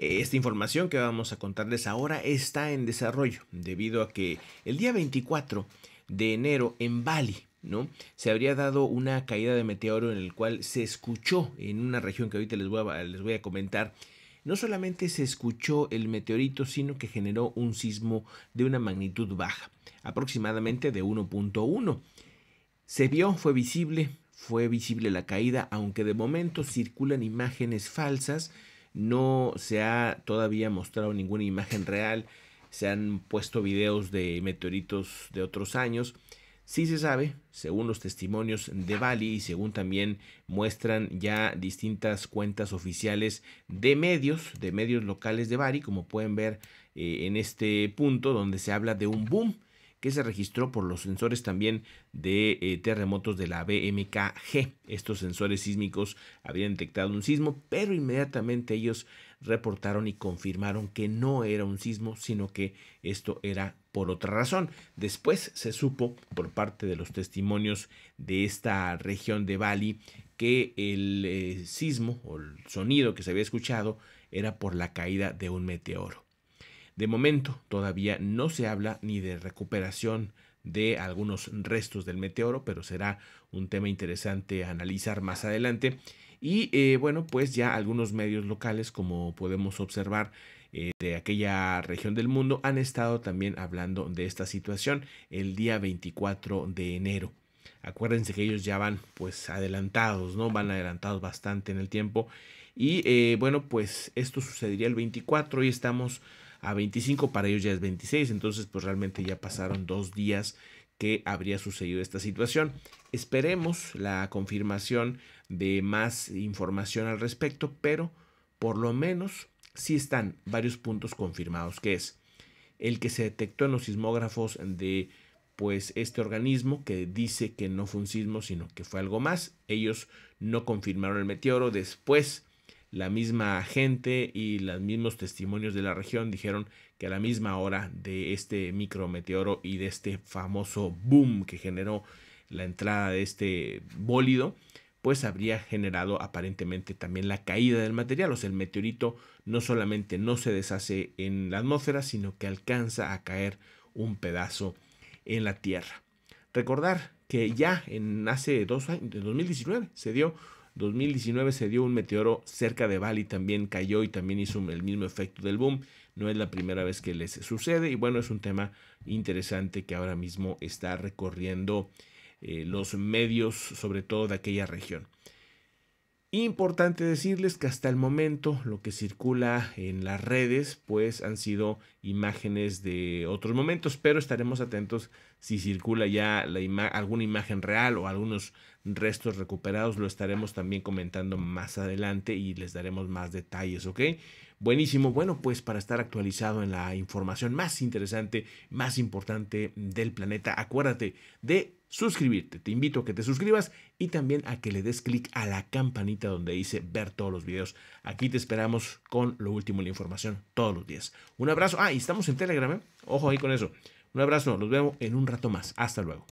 Esta información que vamos a contarles ahora está en desarrollo debido a que el día 24 de enero en Bali, ¿no? Se habría dado una caída de meteoro en el cual se escuchó en una región que ahorita les voy a, les voy a comentar. No solamente se escuchó el meteorito, sino que generó un sismo de una magnitud baja, aproximadamente de 1.1. Se vio, fue visible, fue visible la caída, aunque de momento circulan imágenes falsas no se ha todavía mostrado ninguna imagen real, se han puesto videos de meteoritos de otros años. Sí se sabe, según los testimonios de Bali y según también muestran ya distintas cuentas oficiales de medios, de medios locales de Bali, como pueden ver eh, en este punto donde se habla de un boom que se registró por los sensores también de eh, terremotos de la BMKG. Estos sensores sísmicos habían detectado un sismo, pero inmediatamente ellos reportaron y confirmaron que no era un sismo, sino que esto era por otra razón. Después se supo por parte de los testimonios de esta región de Bali que el eh, sismo o el sonido que se había escuchado era por la caída de un meteoro. De momento todavía no se habla ni de recuperación de algunos restos del meteoro, pero será un tema interesante analizar más adelante. Y eh, bueno, pues ya algunos medios locales, como podemos observar, eh, de aquella región del mundo han estado también hablando de esta situación el día 24 de enero. Acuérdense que ellos ya van pues adelantados, ¿no? Van adelantados bastante en el tiempo. Y eh, bueno, pues esto sucedería el 24 y estamos a 25, para ellos ya es 26, entonces pues realmente ya pasaron dos días que habría sucedido esta situación. Esperemos la confirmación de más información al respecto, pero por lo menos sí están varios puntos confirmados, que es el que se detectó en los sismógrafos de pues este organismo que dice que no fue un sismo, sino que fue algo más. Ellos no confirmaron el meteoro. Después la misma gente y los mismos testimonios de la región dijeron que a la misma hora de este micrometeoro y de este famoso boom que generó la entrada de este bólido, pues habría generado aparentemente también la caída del material, o sea, el meteorito no solamente no se deshace en la atmósfera, sino que alcanza a caer un pedazo en la Tierra. Recordar que ya en hace dos años, en 2019 se dio 2019 se dio un meteoro cerca de Bali, también cayó y también hizo el mismo efecto del boom. No es la primera vez que les sucede y bueno, es un tema interesante que ahora mismo está recorriendo eh, los medios, sobre todo de aquella región. Importante decirles que hasta el momento lo que circula en las redes pues han sido imágenes de otros momentos, pero estaremos atentos si circula ya alguna imagen real o algunos restos recuperados, lo estaremos también comentando más adelante y les daremos más detalles, ¿ok? Buenísimo, bueno pues para estar actualizado en la información más interesante, más importante del planeta, acuérdate de suscribirte. Te invito a que te suscribas y también a que le des clic a la campanita donde dice ver todos los videos. Aquí te esperamos con lo último, la información todos los días. Un abrazo. Ah, y estamos en Telegram, ¿eh? Ojo ahí con eso. Un abrazo. nos vemos en un rato más. Hasta luego.